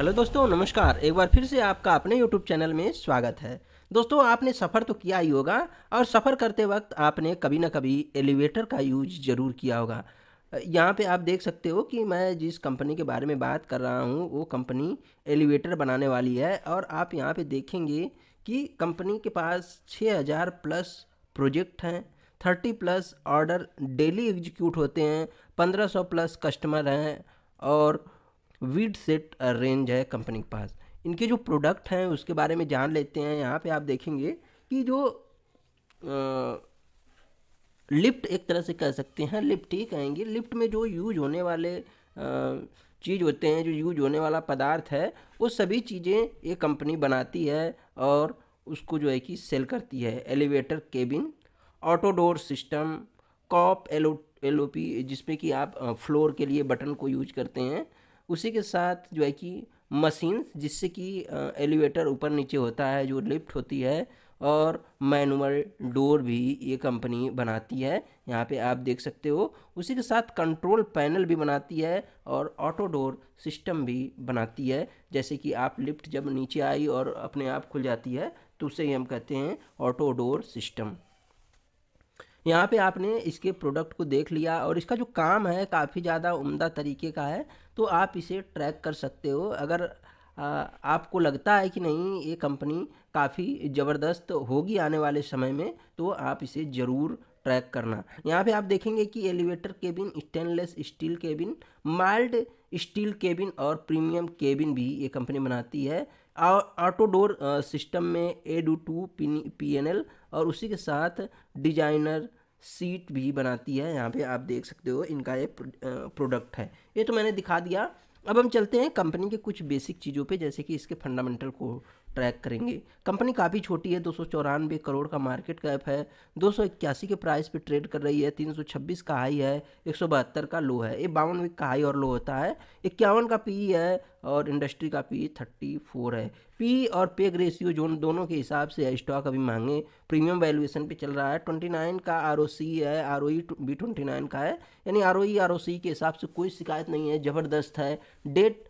hello दोस्तों नमस्कार एक बार फिर से आपका अपने यूट्यूब चैनल में स्वागत है दोस्तों आपने सफ़र तो किया ही होगा और सफ़र करते वक्त आपने कभी ना कभी एलिवेटर का यूज ज़रूर किया होगा यहाँ पे आप देख सकते हो कि मैं जिस कंपनी के बारे में बात कर रहा हूँ वो कंपनी एलिवेटर बनाने वाली है और आप यहाँ पर देखेंगे कि कंपनी के पास छः हज़ार प्लस प्रोजेक्ट हैं thirty plus order daily execute होते हैं पंद्रह सौ प्लस कस्टमर हैं और वीड सेट रेंज है कंपनी के पास इनके जो प्रोडक्ट हैं उसके बारे में जान लेते हैं यहाँ पे आप देखेंगे कि जो आ, लिफ्ट एक तरह से कह सकते हैं लिफ्ट ही कहेंगे लिफ्ट में जो यूज होने वाले चीज़ होते हैं जो यूज होने वाला पदार्थ है वो सभी चीज़ें ये कंपनी बनाती है और उसको जो है कि सेल करती है elevator cabin auto door system COP एलो एल ओ पी जिसमें कि आप फ्लोर के लिए बटन को यूज करते हैं उसी के साथ जो है कि मशीन जिससे कि एलिवेटर ऊपर नीचे होता है जो लिफ्ट होती है और मैनुअल डोर भी ये कंपनी बनाती है यहाँ पे आप देख सकते हो उसी के साथ कंट्रोल पैनल भी बनाती है और ऑटो डोर सिस्टम भी बनाती है जैसे कि आप लिफ्ट जब नीचे आई और अपने आप खुल जाती है तो उसे ही हम कहते हैं ऑटो डोर सिस्टम यहाँ पे आपने इसके प्रोडक्ट को देख लिया और इसका जो काम है काफ़ी ज़्यादा उम्दा तरीके का है तो आप इसे ट्रैक कर सकते हो अगर आपको लगता है कि नहीं ये कंपनी काफ़ी ज़बरदस्त होगी आने वाले समय में तो आप इसे ज़रूर ट्रैक करना यहाँ पे आप देखेंगे कि elevator cabin stainless steel cabin mild steel cabin और प्रीमियम केबिन भी ये कंपनी बनाती है ऑटोडोर सिस्टम में A do two P N L और उसी के साथ डिजाइनर सीट भी बनाती है यहाँ पे आप देख सकते हो इनका ये प्रोडक्ट है ये तो मैंने दिखा दिया अब हम चलते हैं कंपनी के कुछ बेसिक चीज़ों पे जैसे कि इसके फंडामेंटल को ट्रैक करेंगे कंपनी काफ़ी छोटी है दो करोड़ का मार्केट कैप है दो के प्राइस पे ट्रेड कर रही है 326 का हाई है एक का लो है ये बावन वीक का हाई और लो होता है इक्यावन का पी है और इंडस्ट्री का पी थर्टी फोर है पी और पे रेशियो जोन दोनों के हिसाब से स्टॉक अभी महंगे प्रीमियम वैल्यूएशन पे चल रहा है ट्वेंटी नाइन का आर है आर बी ट्वेंटी नाइन का है यानी आर ओ के हिसाब से कोई शिकायत नहीं है ज़बरदस्त है डेट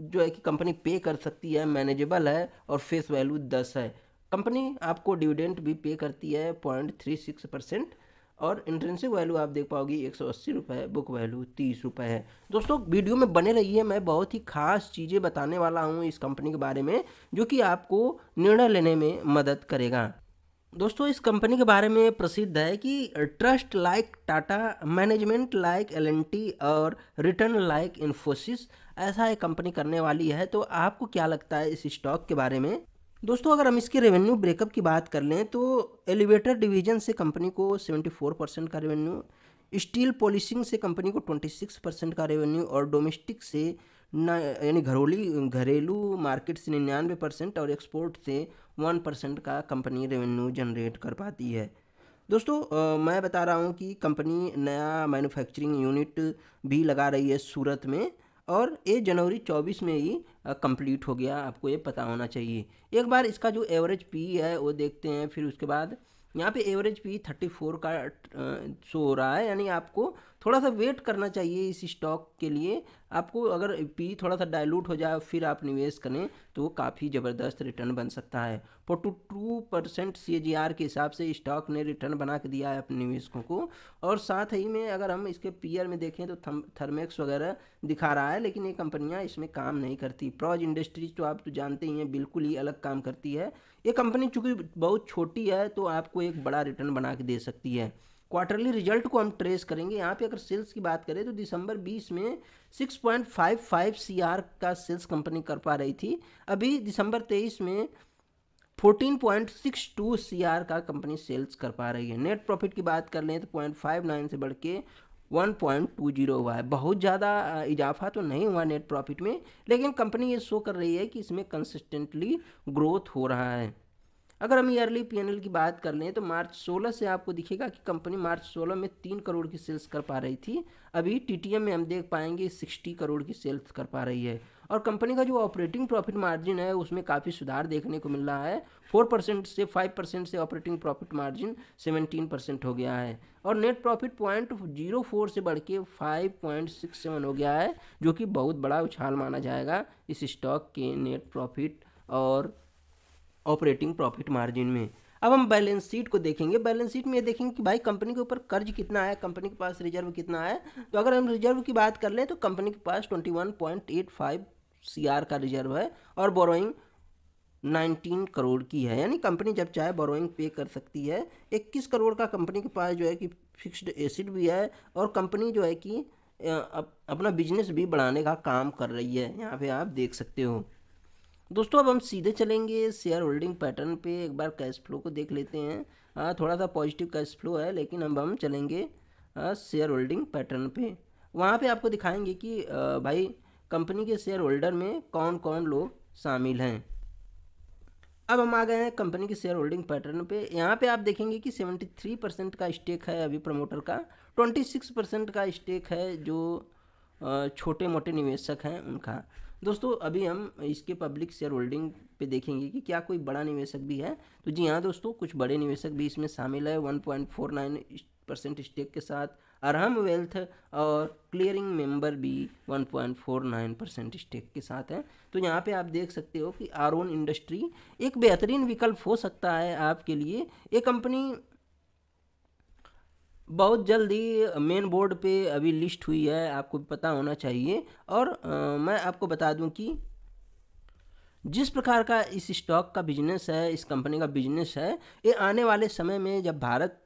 जो है कि कंपनी पे कर सकती है मैनेजेबल है और फेस वैल्यू दस है कंपनी आपको डिविडेंट भी पे करती है पॉइंट थ्री सिक्स परसेंट और इंट्रेंसिव वैल्यू आप देख पाओगी एक सौ अस्सी रुपये बुक वैल्यू तीस रुपये है दोस्तों वीडियो में बने रहिए मैं बहुत ही खास चीज़ें बताने वाला हूँ इस कंपनी के बारे में जो कि आपको निर्णय लेने में मदद करेगा दोस्तों इस कंपनी के बारे में प्रसिद्ध है कि trust like Tata management like L और रिटर्न लाइक इन्फोसिस ऐसा एक कंपनी करने वाली है तो आपको क्या लगता है इस स्टॉक के बारे में दोस्तों अगर हम इसके रेवेन्यू ब्रेकअप की बात कर लें तो एलिवेटर डिवीजन से कंपनी को 74 परसेंट का रेवेन्यू स्टील पॉलिशिंग से कंपनी को 26 परसेंट का रेवेन्यू और डोमेस्टिक से यानी घरोली घरेलू मार्केट से निन्यानवे परसेंट और एक्सपोर्ट से वन परसेंट का कंपनी रेवेन्यू जनरेट कर पाती है दोस्तों आ, मैं बता रहा हूँ कि कंपनी नया मैन्युफैक्चरिंग यूनिट भी लगा रही है सूरत में और ये जनवरी 24 में ही कंप्लीट हो गया आपको ये पता होना चाहिए एक बार इसका जो एवरेज पी है वो देखते हैं फिर उसके बाद यहाँ पे एवरेज पी 34 का शो हो रहा है यानी आपको थोड़ा सा वेट करना चाहिए इस स्टॉक के लिए आपको अगर पी थोड़ा सा डाइल्यूट हो जाए फिर आप निवेश करें तो वो काफ़ी ज़बरदस्त रिटर्न बन सकता है फोर्टी टू परसेंट सी के हिसाब से स्टॉक ने रिटर्न बना के दिया है अपने निवेशकों को और साथ ही में अगर हम इसके पीयर में देखें तो थम थर्मेक्स वगैरह दिखा रहा है लेकिन ये कंपनियाँ इसमें काम नहीं करती प्रॉज इंडस्ट्रीज तो आप तो जानते ही हैं बिल्कुल ही अलग काम करती है ये कंपनी चूँकि बहुत छोटी है तो आपको एक बड़ा रिटर्न बना के दे सकती है क्वार्टरली रिजल्ट को हम ट्रेस करेंगे यहाँ पे अगर सेल्स की बात करें तो दिसंबर 20 में 6.55 पॉइंट का सेल्स कंपनी कर पा रही थी अभी दिसंबर 23 में 14.62 पॉइंट का कंपनी सेल्स कर पा रही है नेट प्रॉफिट की बात कर लें तो पॉइंट फाइव नाइन से बढ़ के 1.20 हुआ है बहुत ज़्यादा इजाफा तो नहीं हुआ नेट प्रॉफिट में लेकिन कंपनी ये शो कर रही है कि इसमें कंसिस्टेंटली ग्रोथ हो रहा है अगर हम ईयरली पी की बात कर लें तो मार्च सोलह से आपको दिखेगा कि कंपनी मार्च सोलह में तीन करोड़ की सेल्स कर पा रही थी अभी टी में हम देख पाएंगे सिक्सटी करोड़ की सेल्स कर पा रही है और कंपनी का जो ऑपरेटिंग प्रॉफिट मार्जिन है उसमें काफ़ी सुधार देखने को मिल रहा है फोर परसेंट से फाइव परसेंट से operating profit margin seventeen percent हो गया है और net profit point zero four से बढ़ के फाइव पॉइंट सिक्स सेवन हो गया है जो कि बहुत बड़ा उछाल माना जाएगा इस स्टॉक के नेट प्रॉफिट और ऑपरेटिंग प्रॉफिट मार्जिन में अब हम बैलेंस शीट को देखेंगे बैलेंस शीट में ये देखेंगे कि भाई कंपनी के ऊपर कर्ज कितना है कंपनी के पास रिजर्व कितना है तो अगर हम रिजर्व की बात कर लें तो कंपनी के पास twenty one point eight five C R का रिजर्व है और बोरोइंग नाइनटीन करोड़ की है यानी कंपनी जब चाहे बोरोइंग पे कर सकती है इक्कीस करोड़ का कंपनी के पास जो है कि फिक्स्ड एसिड भी है और कंपनी जो है कि अपना बिजनेस भी बढ़ाने का काम कर रही है यहाँ पे आप देख सकते हो दोस्तों अब हम सीधे चलेंगे शेयर होल्डिंग पैटर्न पे एक बार कैश फ्लो को देख लेते हैं हाँ थोड़ा सा पॉजिटिव कैश फ्लो है लेकिन अब हम चलेंगे शेयर होल्डिंग पैटर्न पे वहाँ पे आपको दिखाएंगे कि आ, भाई कंपनी के शेयर होल्डर में कौन कौन लोग शामिल हैं अब हम आ गए हैं कंपनी के शेयर होल्डिंग पैटर्न पे यहाँ पे आप देखेंगे कि 73 परसेंट का स्टेक है अभी प्रमोटर का 26 परसेंट का स्टेक है जो छोटे मोटे निवेशक हैं उनका दोस्तों अभी हम इसके पब्लिक शेयर होल्डिंग पे देखेंगे कि क्या कोई बड़ा निवेशक भी है तो जी हाँ दोस्तों कुछ बड़े निवेशक भी इसमें शामिल है one point four nine percent stake के साथ अरहम वेल्थ और क्लियरिंग मेंबर भी 1.49 परसेंट स्टेक के साथ है तो यहाँ पे आप देख सकते हो कि आरोन इंडस्ट्री एक बेहतरीन विकल्प हो सकता है आपके लिए ये कंपनी बहुत जल्द ही मेन बोर्ड पे अभी लिस्ट हुई है आपको पता होना चाहिए और आ, मैं आपको बता दूं कि जिस प्रकार का इस स्टॉक का बिजनेस है इस कंपनी का बिजनेस है ये आने वाले समय में जब भारत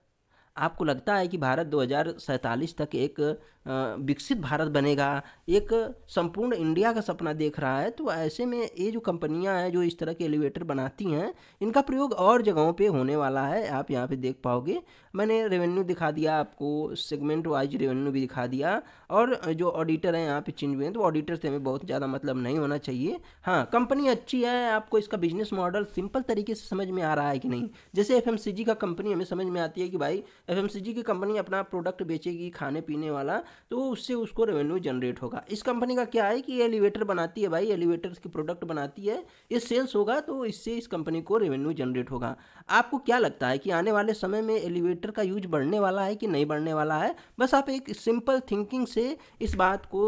आपको लगता है कि भारत दो तक एक विकसित भारत बनेगा एक संपूर्ण इंडिया का सपना देख रहा है तो ऐसे में ये जो कंपनियां हैं जो इस तरह के एलिवेटर बनाती हैं इनका प्रयोग और जगहों पे होने वाला है आप यहाँ पे देख पाओगे मैंने रेवेन्यू दिखा दिया आपको सेगमेंट वाइज रेवेन्यू भी दिखा दिया और जो ऑडिटर हैं यहाँ पे चिन्ह हुए हैं तो ऑडिटर से हमें बहुत ज़्यादा मतलब नहीं होना चाहिए हाँ कंपनी अच्छी है आपको इसका बिजनेस मॉडल सिंपल तरीके से समझ में आ रहा है कि नहीं जैसे एफ का कंपनी हमें समझ में आती है कि भाई एफ की कंपनी अपना प्रोडक्ट बेचेगी खाने पीने वाला तो उससे उसको रेवेन्यू जनरेट होगा इस कंपनी का क्या है कि एलिवेटर बनाती है भाई एलिवेटर्स की प्रोडक्ट बनाती है ये सेल्स होगा तो इससे इस कंपनी को रेवेन्यू जनरेट होगा आपको क्या लगता है कि आने वाले समय में एलिवेटर का यूज बढ़ने वाला है कि नहीं बढ़ने वाला है बस आप एक सिंपल थिंकिंग से इस बात को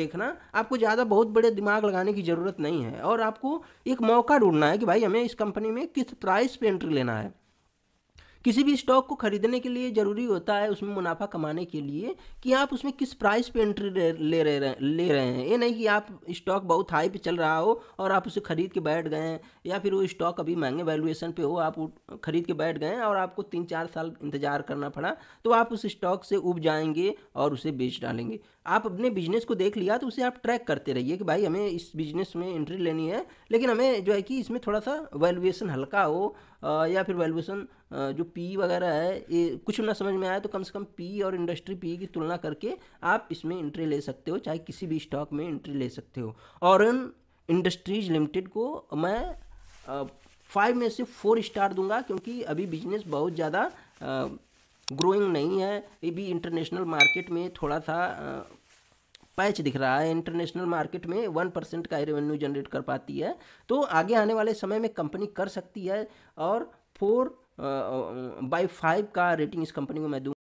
देखना आपको ज़्यादा बहुत बड़े दिमाग लगाने की ज़रूरत नहीं है और आपको एक मौका ढूंढना है कि भाई हमें इस कंपनी में किस प्राइस पे एंट्री लेना है किसी भी स्टॉक को खरीदने के लिए ज़रूरी होता है उसमें मुनाफा कमाने के लिए कि आप उसमें किस प्राइस पे एंट्री ले रहे ले रहे हैं ये नहीं कि आप स्टॉक बहुत हाई पे चल रहा हो और आप उसे खरीद के बैठ गए हैं या फिर वो स्टॉक अभी महंगे वैल्यूएशन पे हो आप खरीद के बैठ गए और आपको तीन चार साल इंतजार करना पड़ा तो आप उस स्टॉक से उब जाएंगे और उसे बेच डालेंगे आप अपने बिजनेस को देख लिया तो उसे आप ट्रैक करते रहिए कि भाई हमें इस बिजनेस में एंट्री लेनी है लेकिन हमें जो है कि इसमें थोड़ा सा वैल्यूएसन हल्का हो या फिर वैल्यूएसन जो पी वगैरह है ये कुछ ना समझ में आया तो कम से कम पी और इंडस्ट्री पी की तुलना करके आप इसमें एंट्री ले सकते हो चाहे किसी भी स्टॉक में एंट्री ले सकते हो और इंडस्ट्रीज लिमिटेड को मैं फाइव में से फोर स्टार दूंगा क्योंकि अभी बिजनेस बहुत ज़्यादा ग्रोइंग नहीं है ये भी इंटरनेशनल मार्केट में थोड़ा सा पैच दिख रहा है इंटरनेशनल मार्केट में वन परसेंट का रेवेन्यू जनरेट कर पाती है तो आगे आने वाले समय में कंपनी कर सकती है और फोर बाई फाइव का रेटिंग इस कंपनी को मैं दूँ